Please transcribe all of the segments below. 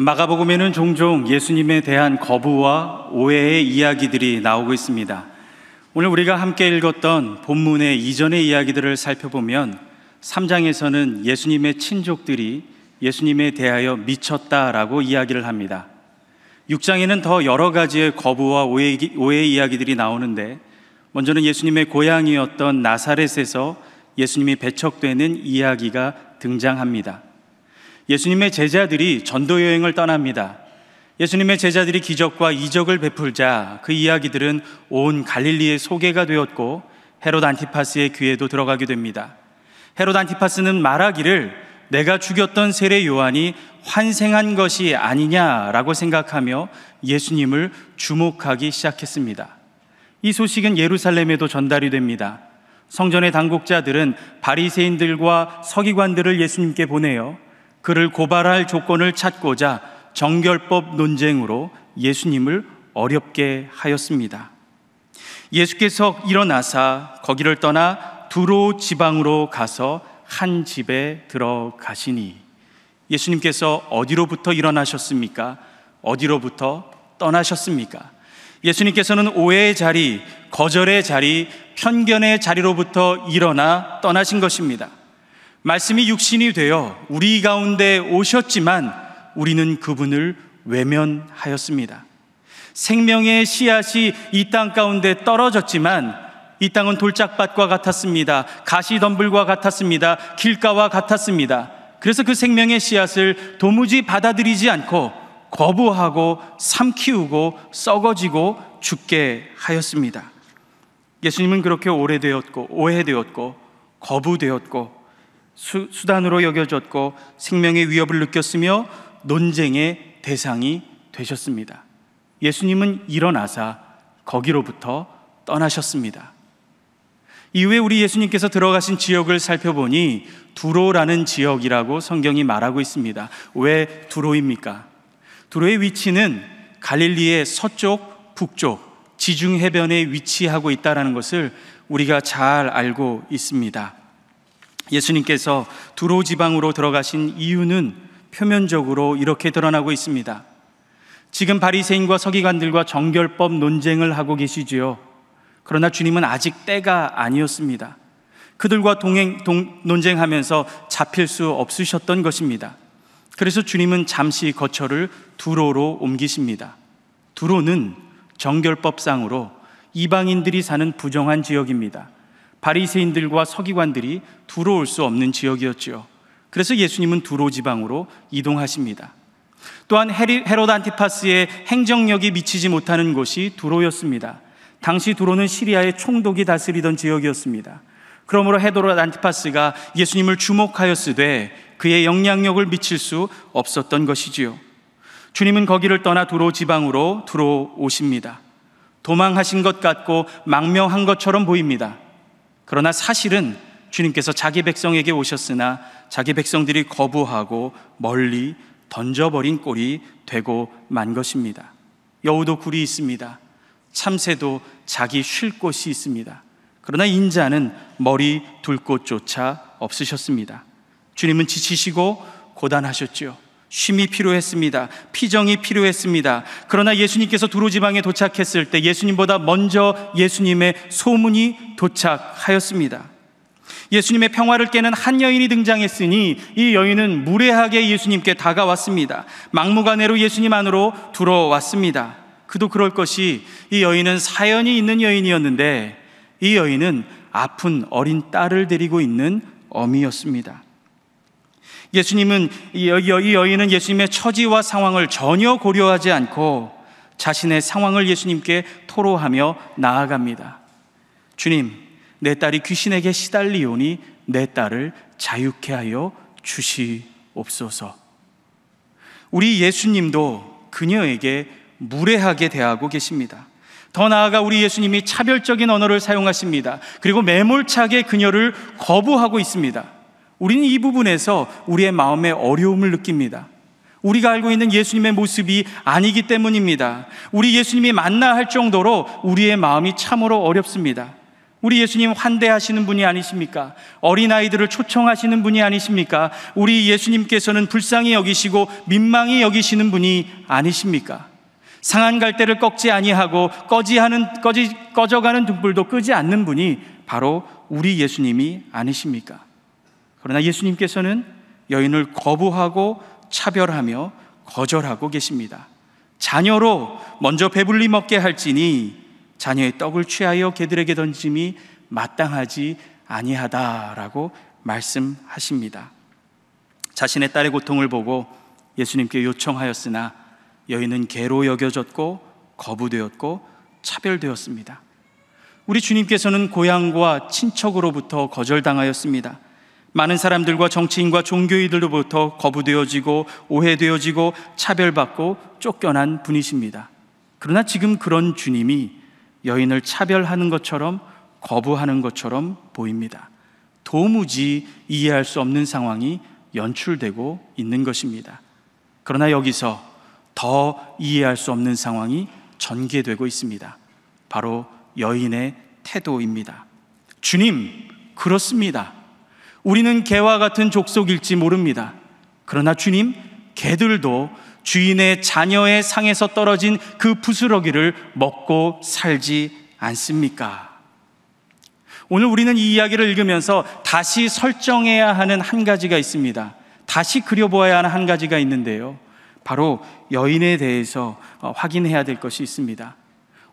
마가복음에는 종종 예수님에 대한 거부와 오해의 이야기들이 나오고 있습니다. 오늘 우리가 함께 읽었던 본문의 이전의 이야기들을 살펴보면 3장에서는 예수님의 친족들이 예수님에 대하여 미쳤다라고 이야기를 합니다. 6장에는 더 여러 가지의 거부와 오해, 오해 이야기들이 나오는데 먼저는 예수님의 고향이었던 나사렛에서 예수님이 배척되는 이야기가 등장합니다. 예수님의 제자들이 전도 여행을 떠납니다. 예수님의 제자들이 기적과 이적을 베풀자 그 이야기들은 온갈릴리의 소개가 되었고 헤롯 안티파스의 귀에도 들어가게 됩니다. 헤롯 안티파스는 말하기를 내가 죽였던 세례 요한이 환생한 것이 아니냐라고 생각하며 예수님을 주목하기 시작했습니다. 이 소식은 예루살렘에도 전달이 됩니다. 성전의 당국자들은 바리새인들과 서기관들을 예수님께 보내요. 그를 고발할 조건을 찾고자 정결법 논쟁으로 예수님을 어렵게 하였습니다. 예수께서 일어나사 거기를 떠나 두로 지방으로 가서 한 집에 들어가시니 예수님께서 어디로부터 일어나셨습니까? 어디로부터 떠나셨습니까? 예수님께서는 오해의 자리, 거절의 자리, 편견의 자리로부터 일어나 떠나신 것입니다. 말씀이 육신이 되어 우리 가운데 오셨지만 우리는 그분을 외면하였습니다. 생명의 씨앗이 이 땅 가운데 떨어졌지만 이 땅은 돌짝밭과 같았습니다. 가시덤불과 같았습니다. 길가와 같았습니다. 그래서 그 생명의 씨앗을 도무지 받아들이지 않고 거부하고 삼키우고 썩어지고 죽게 하였습니다. 예수님은 그렇게 오래되었고 오해되었고 거부되었고 수, 수단으로 여겨졌고 생명의 위협을 느꼈으며 논쟁의 대상이 되셨습니다. 예수님은 일어나사 거기로부터 떠나셨습니다. 이후에 우리 예수님께서 들어가신 지역을 살펴보니 두로라는 지역이라고 성경이 말하고 있습니다. 왜 두로입니까? 두로의 위치는 갈릴리의 서쪽, 북쪽, 지중해변에 위치하고 있다는 것을 우리가 잘 알고 있습니다. 예수님께서 두로 지방으로 들어가신 이유는 표면적으로 이렇게 드러나고 있습니다. 지금 바리새인과 서기관들과 정결법 논쟁을 하고 계시지요. 그러나 주님은 아직 때가 아니었습니다. 그들과 동행 동, 논쟁하면서 잡힐 수 없으셨던 것입니다. 그래서 주님은 잠시 거처를 두로로 옮기십니다. 두로는 정결법상으로 이방인들이 사는 부정한 지역입니다. 바리새인들과 서기관들이 들어올 수 없는 지역이었지요. 그래서 예수님은 두로 지방으로 이동하십니다. 또한 헤롯 안티파스의 행정력이 미치지 못하는 곳이 두로였습니다. 당시 두로는 시리아의 총독이 다스리던 지역이었습니다. 그러므로 헤롯 안티파스가 예수님을 주목하였으되 그의 영향력을 미칠 수 없었던 것이지요. 주님은 거기를 떠나 두로 지방으로 들어오십니다. 도망하신 것 같고 망명한 것처럼 보입니다. 그러나 사실은 주님께서 자기 백성에게 오셨으나 자기 백성들이 거부하고 멀리 던져버린 꼴이 되고 만 것입니다. 여우도 굴이 있습니다. 참새도 자기 쉴 곳이 있습니다. 그러나 인자는 머리 둘 곳조차 없으셨습니다. 주님은 지치시고 고단하셨지요. 쉼이 필요했습니다. 피정이 필요했습니다. 그러나 예수님께서 두루지방에 도착했을 때 예수님보다 먼저 예수님의 소문이 도착하였습니다. 예수님의 평화를 깨는 한 여인이 등장했으니 이 여인은 무례하게 예수님께 다가왔습니다. 막무가내로 예수님 안으로 들어왔습니다. 그도 그럴 것이 이 여인은 사연이 있는 여인이었는데 이 여인은 아픈 어린 딸을 데리고 있는 어미였습니다. 예수님은 이 여인은 예수님의 처지와 상황을 전혀 고려하지 않고 자신의 상황을 예수님께 토로하며 나아갑니다. 주님, 내 딸이 귀신에게 시달리오니 내 딸을 자유케 하여 주시옵소서. 우리 예수님도 그녀에게 무례하게 대하고 계십니다. 더 나아가 우리 예수님이 차별적인 언어를 사용하십니다. 그리고 매몰차게 그녀를 거부하고 있습니다. 우리는 이 부분에서 우리의 마음에 어려움을 느낍니다. 우리가 알고 있는 예수님의 모습이 아니기 때문입니다. 우리 예수님이 만나 할 정도로 우리의 마음이 참으로 어렵습니다. 우리 예수님 환대하시는 분이 아니십니까? 어린아이들을 초청하시는 분이 아니십니까? 우리 예수님께서는 불쌍히 여기시고 민망히 여기시는 분이 아니십니까? 상한 갈대를 꺾지 아니하고 꺼지하는, 꺼지, 꺼져가는 등불도 끄지 않는 분이 바로 우리 예수님이 아니십니까? 그러나 예수님께서는 여인을 거부하고 차별하며 거절하고 계십니다. 자녀로 먼저 배불리 먹게 할지니 자녀의 떡을 취하여 개들에게 던짐이 마땅하지 아니하다라고 말씀하십니다. 자신의 딸의 고통을 보고 예수님께 요청하였으나 여인은 개로 여겨졌고 거부되었고 차별되었습니다. 우리 주님께서는 고향과 친척으로부터 거절당하였습니다. 많은 사람들과 정치인과 종교인들로부터 거부되어지고 오해되어지고 차별받고 쫓겨난 분이십니다. 그러나 지금 그런 주님이 여인을 차별하는 것처럼 거부하는 것처럼 보입니다. 도무지 이해할 수 없는 상황이 연출되고 있는 것입니다. 그러나 여기서 더 이해할 수 없는 상황이 전개되고 있습니다. 바로 여인의 태도입니다. 주님, 그렇습니다. 우리는 개와 같은 족속일지 모릅니다. 그러나 주님, 개들도 주인의 자녀의 상에서 떨어진 그 부스러기를 먹고 살지 않습니까? 오늘 우리는 이 이야기를 읽으면서 다시 설정해야 하는 한 가지가 있습니다. 다시 그려보아야 하는 한 가지가 있는데요. 바로 여인에 대해서 어, 확인해야 될 것이 있습니다.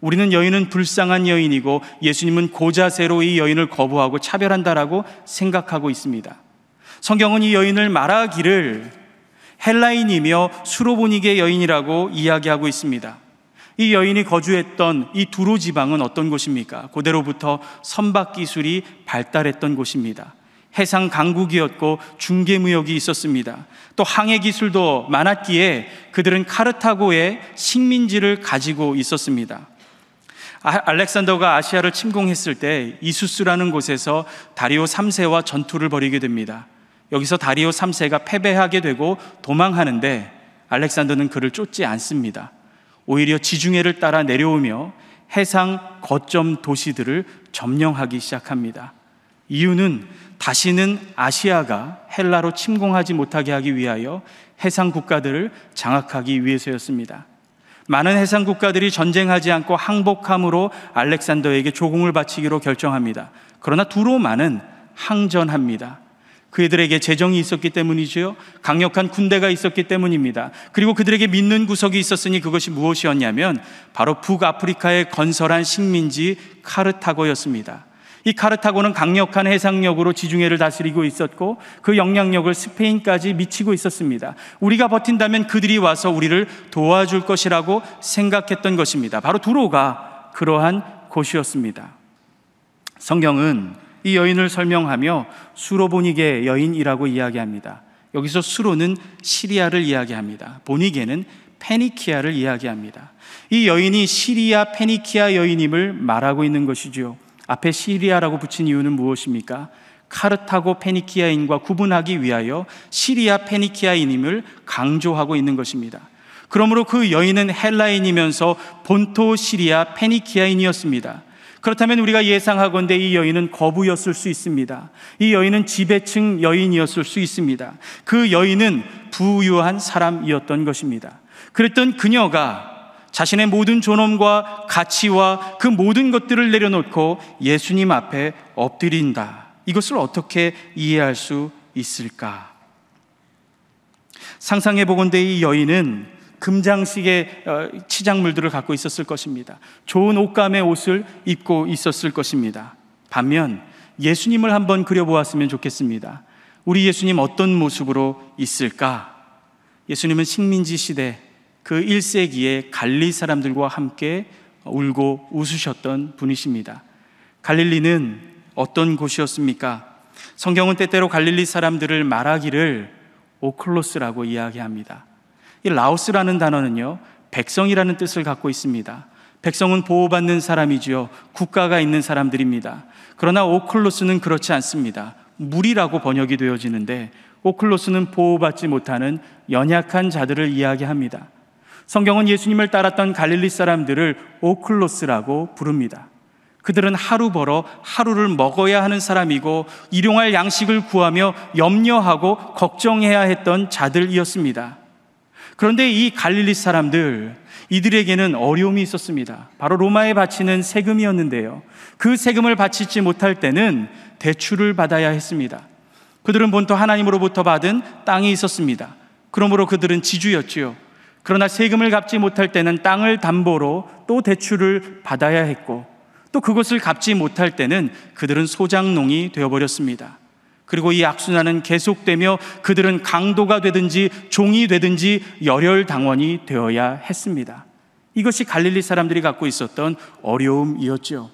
우리는 여인은 불쌍한 여인이고 예수님은 고자세로 이 여인을 거부하고 차별한다라고 생각하고 있습니다. 성경은 이 여인을 말하기를 헬라인이며 수로보닉의 여인이라고 이야기하고 있습니다. 이 여인이 거주했던 이 두로 지방은 어떤 곳입니까? 고대로부터 선박 기술이 발달했던 곳입니다. 해상 강국이었고 중개 무역이 있었습니다. 또 항해 기술도 많았기에 그들은 카르타고의 식민지를 가지고 있었습니다. 아, 알렉산더가 아시아를 침공했을 때 이수스라는 곳에서 다리오 3세와 전투를 벌이게 됩니다. 여기서 다리오 3세가 패배하게 되고 도망하는데 알렉산더는 그를 쫓지 않습니다. 오히려 지중해를 따라 내려오며 해상 거점 도시들을 점령하기 시작합니다. 이유는 다시는 아시아가 헬라로 침공하지 못하게 하기 위하여 해상 국가들을 장악하기 위해서였습니다. 많은 해상 국가들이 전쟁하지 않고 항복함으로 알렉산더에게 조공을 바치기로 결정합니다. 그러나 두로마는 항전합니다. 그들에게 재정이 있었기 때문이지요. 강력한 군대가 있었기 때문입니다. 그리고 그들에게 믿는 구석이 있었으니 그것이 무엇이었냐면 바로 북아프리카에 건설한 식민지 카르타고였습니다. 이 카르타고는 강력한 해상력으로 지중해를 다스리고 있었고 그 영향력을 스페인까지 미치고 있었습니다. 우리가 버틴다면 그들이 와서 우리를 도와줄 것이라고 생각했던 것입니다. 바로 두로가 그러한 곳이었습니다. 성경은 이 여인을 설명하며 수로보니의 여인이라고 이야기합니다. 여기서 수로는 시리아를 이야기합니다. 보니에는 페니키아를 이야기합니다. 이 여인이 시리아 페니키아 여인임을 말하고 있는 것이지요. 앞에 시리아라고 붙인 이유는 무엇입니까? 카르타고 페니키아인과 구분하기 위하여 시리아 페니키아인임을 강조하고 있는 것입니다. 그러므로 그 여인은 헬라인이면서 본토 시리아 페니키아인이었습니다. 그렇다면 우리가 예상하건대 이 여인은 거부였을 수 있습니다. 이 여인은 지배층 여인이었을 수 있습니다. 그 여인은 부유한 사람이었던 것입니다. 그랬던 그녀가 자신의 모든 존엄과 가치와 그 모든 것들을 내려놓고 예수님 앞에 엎드린다. 이것을 어떻게 이해할 수 있을까? 상상해 보건대 이 여인은 금장식의 어, 치장물들을 갖고 있었을 것입니다. 좋은 옷감의 옷을 입고 있었을 것입니다. 반면 예수님을 한번 그려보았으면 좋겠습니다. 우리 예수님 어떤 모습으로 있을까? 예수님은 식민지 시대 그 1세기에 갈리 사람들과 함께 울고 웃으셨던 분이십니다. 갈릴리는 어떤 곳이었습니까? 성경은 때때로 갈릴리 사람들을 말하기를 오클로스라고 이야기합니다. 이 라오스라는 단어는요, 백성이라는 뜻을 갖고 있습니다. 백성은 보호받는 사람이지요. 국가가 있는 사람들입니다. 그러나 오클로스는 그렇지 않습니다. 물이라고 번역이 되어지는데 오클로스는 보호받지 못하는 연약한 자들을 이야기합니다. 성경은 예수님을 따랐던 갈릴리 사람들을 오클로스라고 부릅니다. 그들은 하루 벌어 하루를 먹어야 하는 사람이고 일용할 양식을 구하며 염려하고 걱정해야 했던 자들이었습니다. 그런데 이 갈릴리 사람들, 이들에게는 어려움이 있었습니다. 바로 로마에 바치는 세금이었는데요. 그 세금을 바치지 못할 때는 대출을 받아야 했습니다. 그들은 본토 하나님으로부터 받은 땅이 있었습니다. 그러므로 그들은 지주였지요. 그러나 세금을 갚지 못할 때는 땅을 담보로 또 대출을 받아야 했고 또 그것을 갚지 못할 때는 그들은 소장농이 되어버렸습니다. 그리고 이 악순환은 계속되며 그들은 강도가 되든지 종이 되든지 열혈당원이 되어야 했습니다. 이것이 갈릴리 사람들이 갖고 있었던 어려움이었죠.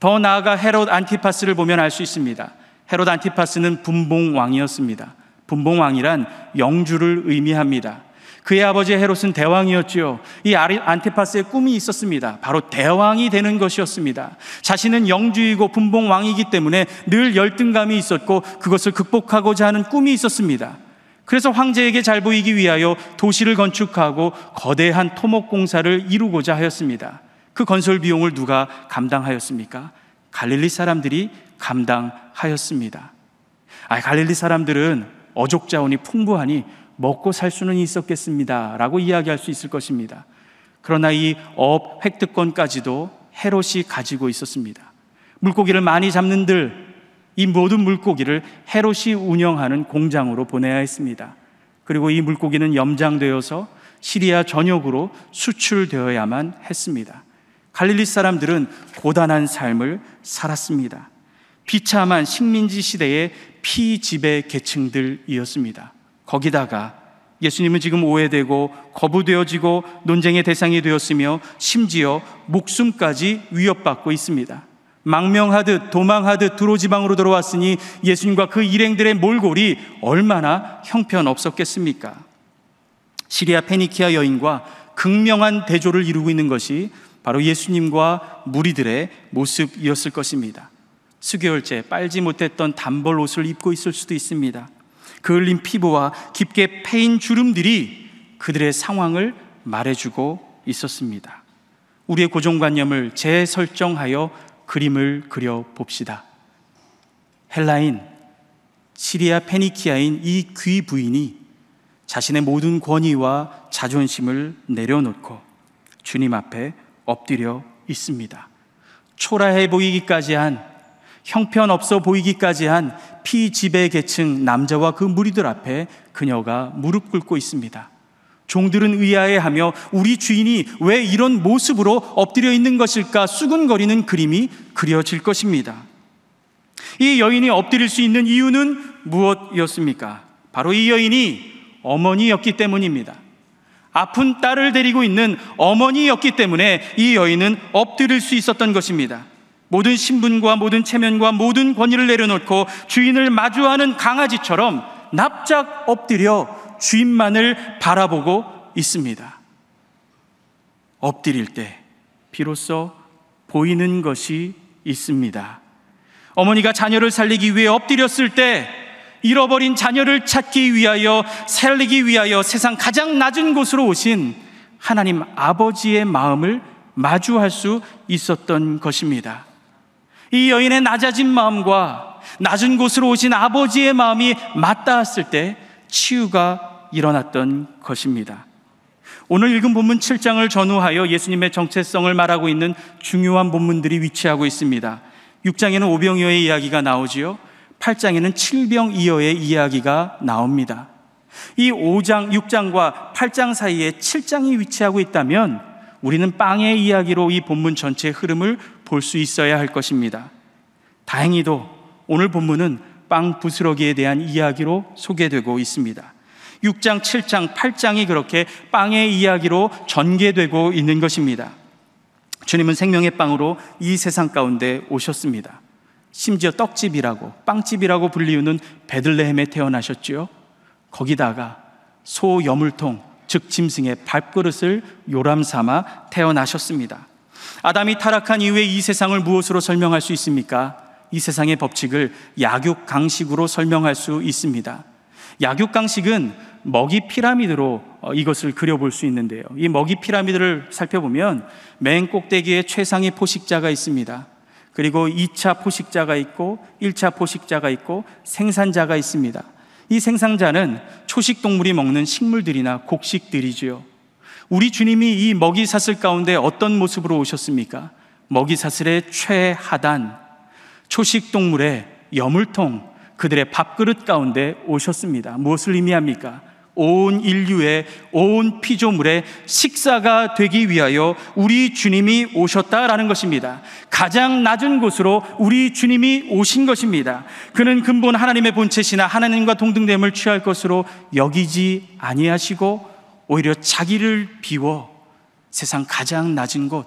더 나아가 헤롯 안티파스를 보면 알 수 있습니다. 헤롯 안티파스는 분봉왕이었습니다. 분봉왕이란 영주를 의미합니다. 그의 아버지 헤롯은 대왕이었지요. 이 안티파스의 꿈이 있었습니다. 바로 대왕이 되는 것이었습니다. 자신은 영주이고 분봉 왕이기 때문에 늘 열등감이 있었고 그것을 극복하고자 하는 꿈이 있었습니다. 그래서 황제에게 잘 보이기 위하여 도시를 건축하고 거대한 토목 공사를 이루고자 하였습니다. 그 건설 비용을 누가 감당하였습니까? 갈릴리 사람들이 감당하였습니다. 아, 갈릴리 사람들은 어족 자원이 풍부하니 먹고 살 수는 있었겠습니다. 라고 이야기할 수 있을 것입니다. 그러나 이 업 획득권까지도 헤롯이 가지고 있었습니다. 물고기를 많이 잡는들 이 모든 물고기를 헤롯이 운영하는 공장으로 보내야 했습니다. 그리고 이 물고기는 염장되어서 시리아 전역으로 수출되어야만 했습니다. 갈릴리 사람들은 고단한 삶을 살았습니다. 비참한 식민지 시대의 피지배 계층들이었습니다. 거기다가 예수님은 지금 오해되고 거부되어지고 논쟁의 대상이 되었으며 심지어 목숨까지 위협받고 있습니다. 망명하듯 도망하듯 두로지방으로 들어왔으니 예수님과 그 일행들의 몰골이 얼마나 형편없었겠습니까? 시리아 페니키아 여인과 극명한 대조를 이루고 있는 것이 바로 예수님과 무리들의 모습이었을 것입니다. 수개월째 빨지 못했던 단벌 옷을 입고 있을 수도 있습니다. 그을린 피부와 깊게 패인 주름들이 그들의 상황을 말해주고 있었습니다. 우리의 고정관념을 재설정하여 그림을 그려 봅시다. 헬라인, 시리아 페니키아인 이 귀 부인이 자신의 모든 권위와 자존심을 내려놓고 주님 앞에 엎드려 있습니다. 초라해 보이기까지 한 형편없어 보이기까지 한 피지배 계층 남자와 그 무리들 앞에 그녀가 무릎 꿇고 있습니다. 종들은 의아해하며 우리 주인이 왜 이런 모습으로 엎드려 있는 것일까 수근거리는 그림이 그려질 것입니다. 이 여인이 엎드릴 수 있는 이유는 무엇이었습니까? 바로 이 여인이 어머니였기 때문입니다. 아픈 딸을 데리고 있는 어머니였기 때문에 이 여인은 엎드릴 수 있었던 것입니다. 모든 신분과 모든 체면과 모든 권위를 내려놓고 주인을 마주하는 강아지처럼 납작 엎드려 주인만을 바라보고 있습니다. 엎드릴 때 비로소 보이는 것이 있습니다. 어머니가 자녀를 살리기 위해 엎드렸을 때 잃어버린 자녀를 찾기 위하여 살리기 위하여 세상 가장 낮은 곳으로 오신 하나님 아버지의 마음을 마주할 수 있었던 것입니다. 이 여인의 낮아진 마음과 낮은 곳으로 오신 아버지의 마음이 맞닿았을 때 치유가 일어났던 것입니다. 오늘 읽은 본문 7장을 전후하여 예수님의 정체성을 말하고 있는 중요한 본문들이 위치하고 있습니다. 6장에는 오병이어의 이야기가 나오지요. 8장에는 칠병이어의 이야기가 나옵니다. 이 5장, 6장과 8장 사이에 7장이 위치하고 있다면 우리는 빵의 이야기로 이 본문 전체의 흐름을 볼수 있어야 할 것입니다. 다행히도 오늘 본문은 빵 부스러기에 대한 이야기로 소개되고 있습니다. 6장, 7장, 8장이 그렇게 빵의 이야기로 전개되고 있는 것입니다. 주님은 생명의 빵으로 이 세상 가운데 오셨습니다. 심지어 떡집이라고 빵집이라고 불리우는 베들레헴에 태어나셨지요. 거기다가 소 여물통 즉 짐승의 발그릇을 요람 삼아 태어나셨습니다. 아담이 타락한 이후에 이 세상을 무엇으로 설명할 수 있습니까? 이 세상의 법칙을 약육강식으로 설명할 수 있습니다. 약육강식은 먹이 피라미드로 어, 이것을 그려볼 수 있는데요. 이 먹이 피라미드를 살펴보면 맨 꼭대기에 최상의 포식자가 있습니다. 그리고 2차 포식자가 있고 1차 포식자가 있고 생산자가 있습니다. 이 생산자는 초식 동물이 먹는 식물들이나 곡식들이지요. 우리 주님이 이 먹이사슬 가운데 어떤 모습으로 오셨습니까? 먹이사슬의 최하단, 초식동물의 여물통, 그들의 밥그릇 가운데 오셨습니다. 무엇을 의미합니까? 온 인류의 온 피조물의 식사가 되기 위하여 우리 주님이 오셨다라는 것입니다. 가장 낮은 곳으로 우리 주님이 오신 것입니다. 그는 근본 하나님의 본체시나 하나님과 동등됨을 취할 것으로 여기지 아니하시고 오히려 자기를 비워 세상 가장 낮은 곳,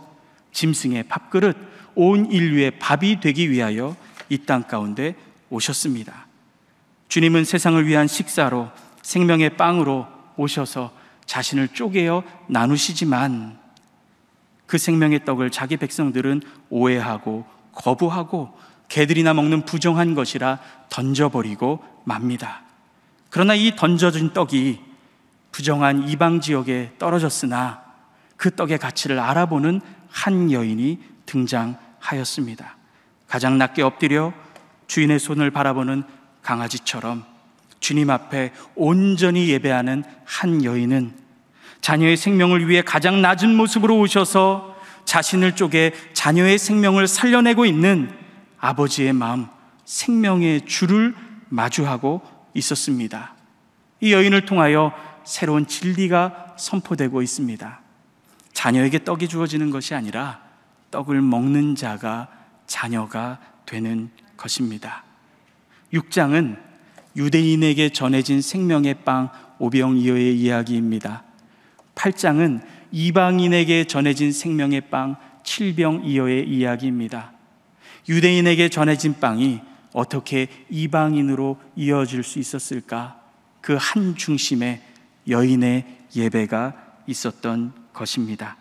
짐승의 밥그릇, 온 인류의 밥이 되기 위하여 이 땅 가운데 오셨습니다. 주님은 세상을 위한 식사로 생명의 빵으로 오셔서 자신을 쪼개어 나누시지만 그 생명의 떡을 자기 백성들은 오해하고 거부하고 개들이나 먹는 부정한 것이라 던져버리고 맙니다. 그러나 이 던져진 떡이 부정한 이방 지역에 떨어졌으나 그 떡의 가치를 알아보는 한 여인이 등장하였습니다. 가장 낮게 엎드려 주인의 손을 바라보는 강아지처럼 주님 앞에 온전히 예배하는 한 여인은 자녀의 생명을 위해 가장 낮은 모습으로 오셔서 자신을 쪼개 자녀의 생명을 살려내고 있는 아버지의 마음, 생명의 주를 마주하고 있었습니다. 이 여인을 통하여 새로운 진리가 선포되고 있습니다. 자녀에게 떡이 주어지는 것이 아니라 떡을 먹는 자가 자녀가 되는 것입니다. 6장은 유대인에게 전해진 생명의 빵 오병이어의 이야기입니다. 8장은 이방인에게 전해진 생명의 빵 칠병이어의 이야기입니다. 유대인에게 전해진 빵이 어떻게 이방인으로 이어질 수 있었을까? 그 한 중심에 여인의 예배가 있었던 것입니다.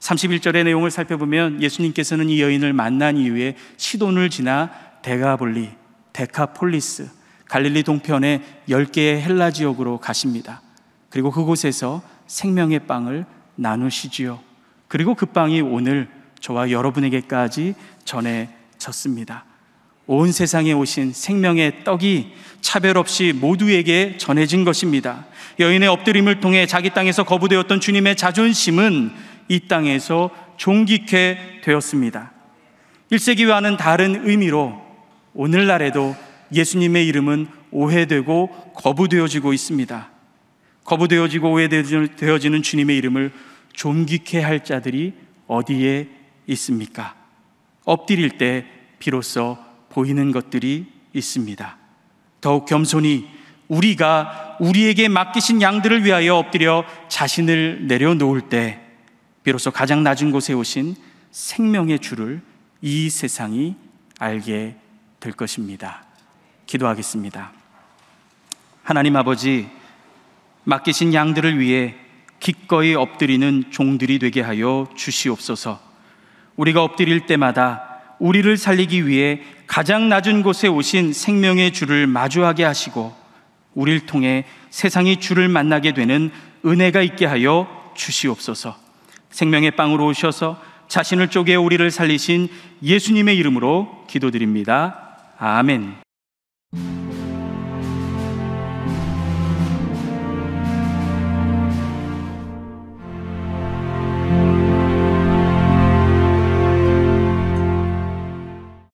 31절의 내용을 살펴보면 예수님께서는 이 여인을 만난 이후에 시돈을 지나 데가볼리, 데카폴리스, 갈릴리 동편의 10개의 헬라 지역으로 가십니다. 그리고 그곳에서 생명의 빵을 나누시지요. 그리고 그 빵이 오늘 저와 여러분에게까지 전해졌습니다. 온 세상에 오신 생명의 떡이 차별 없이 모두에게 전해진 것입니다. 여인의 엎드림을 통해 자기 땅에서 거부되었던 주님의 자존심은 이 땅에서 종기케 되었습니다. 1세기와는 다른 의미로 오늘날에도 예수님의 이름은 오해되고 거부되어지고 있습니다. 거부되어지고 오해되어지는 주님의 이름을 존귀케 할 자들이 어디에 있습니까? 엎드릴 때 비로소 보이는 것들이 있습니다. 더욱 겸손히 우리가 우리에게 맡기신 양들을 위하여 엎드려 자신을 내려놓을 때 비로소 가장 낮은 곳에 오신 생명의 주를 이 세상이 알게 될 것입니다. 기도하겠습니다. 하나님 아버지, 맡기신 양들을 위해 기꺼이 엎드리는 종들이 되게 하여 주시옵소서. 우리가 엎드릴 때마다 우리를 살리기 위해 가장 낮은 곳에 오신 생명의 주를 마주하게 하시고 우리를 통해 세상이 주를 만나게 되는 은혜가 있게 하여 주시옵소서. 생명의 빵으로 오셔서 자신을 쪼개 우리를 살리신 예수님의 이름으로 기도드립니다. 아멘.